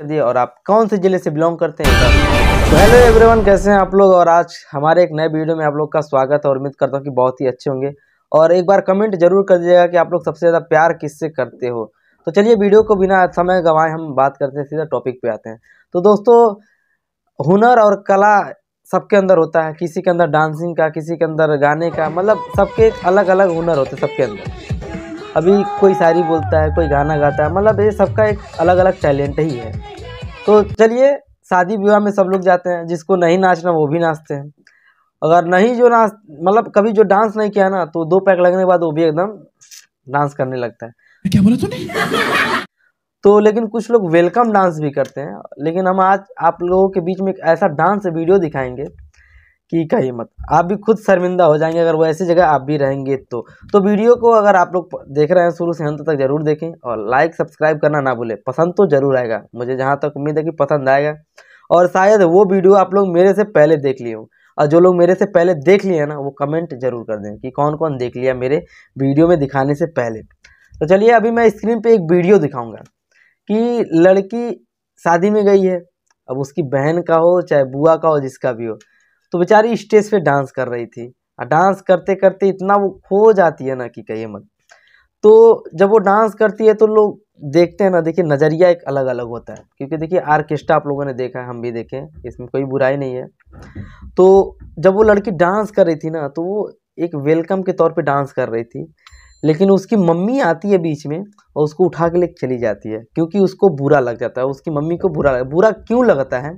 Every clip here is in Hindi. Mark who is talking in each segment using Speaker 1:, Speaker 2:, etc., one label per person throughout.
Speaker 1: कर दिए और आप कौन से ज़िले से बिलोंग करते हैं तो हेलो एवरीवन कैसे हैं आप लोग और आज हमारे एक नए वीडियो में आप लोग का स्वागत है और उम्मीद करता हूँ कि बहुत ही अच्छे होंगे और एक बार कमेंट जरूर कर दीजिएगा कि आप लोग सबसे ज़्यादा प्यार किससे करते हो तो चलिए वीडियो को बिना समय गंवाए हम बात करते हैं सीधा टॉपिक पे आते हैं तो दोस्तों हुनर और कला सबके अंदर होता है किसी के अंदर डांसिंग का किसी के अंदर गाने का मतलब सबके अलग अलग हुनर होते हैं सबके अंदर अभी कोई शायरी बोलता है कोई गाना गाता है मतलब ये सबका एक अलग अलग टैलेंट ही है तो चलिए शादी विवाह में सब लोग जाते हैं जिसको नहीं नाचना वो भी नाचते हैं अगर नहीं जो नाच मतलब कभी जो डांस नहीं किया ना तो दो पैक लगने के बाद वो भी एकदम डांस करने लगता है क्या बोला तूने तो लेकिन कुछ लोग वेलकम डांस भी करते हैं लेकिन हम आज आप लोगों के बीच में एक ऐसा डांस वीडियो दिखाएंगे की कहिए मत आप भी खुद शर्मिंदा हो जाएंगे अगर वो ऐसी जगह आप भी रहेंगे तो तो वीडियो को अगर आप लोग देख रहे हैं शुरू से अंत तक जरूर देखें और लाइक सब्सक्राइब करना ना भूलें पसंद तो जरूर आएगा मुझे जहाँ तक उम्मीद है कि पसंद आएगा और शायद वो वीडियो आप लोग मेरे से पहले देख लिए हो और जो लोग मेरे से पहले देख लिए हैं ना वो कमेंट जरूर कर दें कि कौन कौन देख लिया मेरे वीडियो में दिखाने से पहले तो चलिए अभी मैं स्क्रीन पर एक वीडियो दिखाऊँगा कि लड़की शादी में गई है अब उसकी बहन का हो चाहे बुआ का हो जिसका भी हो तो बेचारी स्टेज पे डांस कर रही थी डांस करते करते इतना वो खो जाती है ना कि कहिए मत तो जब वो डांस करती है तो लोग देखते हैं ना देखिए नज़रिया एक अलग अलग होता है क्योंकि देखिए आर्केस्ट्रा आप लोगों ने देखा है हम भी देखें इसमें कोई बुराई नहीं है तो जब वो लड़की डांस कर रही थी ना तो वो एक वेलकम के तौर पे डांस कर रही थी लेकिन उसकी मम्मी आती है बीच में और उसको उठा के ले चली जाती है क्योंकि उसको बुरा लग जाता है उसकी मम्मी को बुरा लग बुरा क्यों लगता है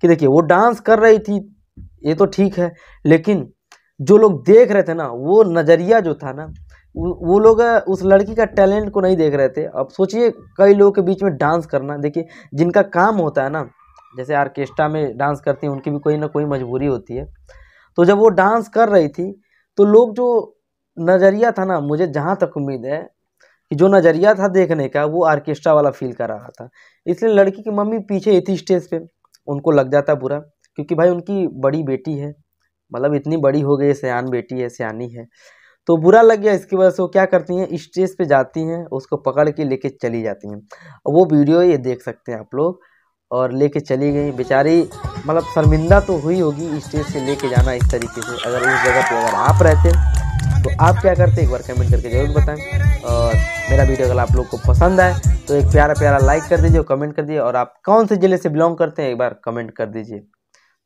Speaker 1: कि देखिए वो डांस कर रही थी ये तो ठीक है लेकिन जो लोग देख रहे थे ना वो नज़रिया जो था ना वो लोग उस लड़की का टैलेंट को नहीं देख रहे थे अब सोचिए कई लोगों के बीच में डांस करना देखिए जिनका काम होता है ना जैसे आर्केस्ट्रा में डांस करती हैं उनकी भी कोई ना कोई मजबूरी होती है तो जब वो डांस कर रही थी तो लोग जो नज़रिया था ना मुझे जहाँ तक उम्मीद है कि जो नज़रिया था देखने का वो आर्केस्ट्रा वाला फील कर रहा था इसलिए लड़की की मम्मी पीछे ही थी स्टेज पर उनको लग जाता बुरा क्योंकि भाई उनकी बड़ी बेटी है मतलब इतनी बड़ी हो गई सयान बेटी है सयानी है तो बुरा लग गया इसकी वजह से वो क्या करती हैं स्टेज पे जाती हैं उसको पकड़ के लेके चली जाती हैं वो वीडियो ये देख सकते हैं आप लोग और लेके चली गई बेचारी मतलब शर्मिंदा तो हुई होगी स्टेज से लेके जाना इस तरीके से अगर उस जगह पे अगर आप रहते तो आप क्या करते एक बार कमेंट करके ज़रूर बताएं और मेरा वीडियो अगर आप लोग को पसंद आए तो एक प्यारा प्यारा लाइक कर दीजिए कमेंट कर दीजिए और आप कौन से ज़िले से बिलोंग करते हैं एक बार कमेंट कर दीजिए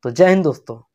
Speaker 1: तो जय हिंद दोस्तों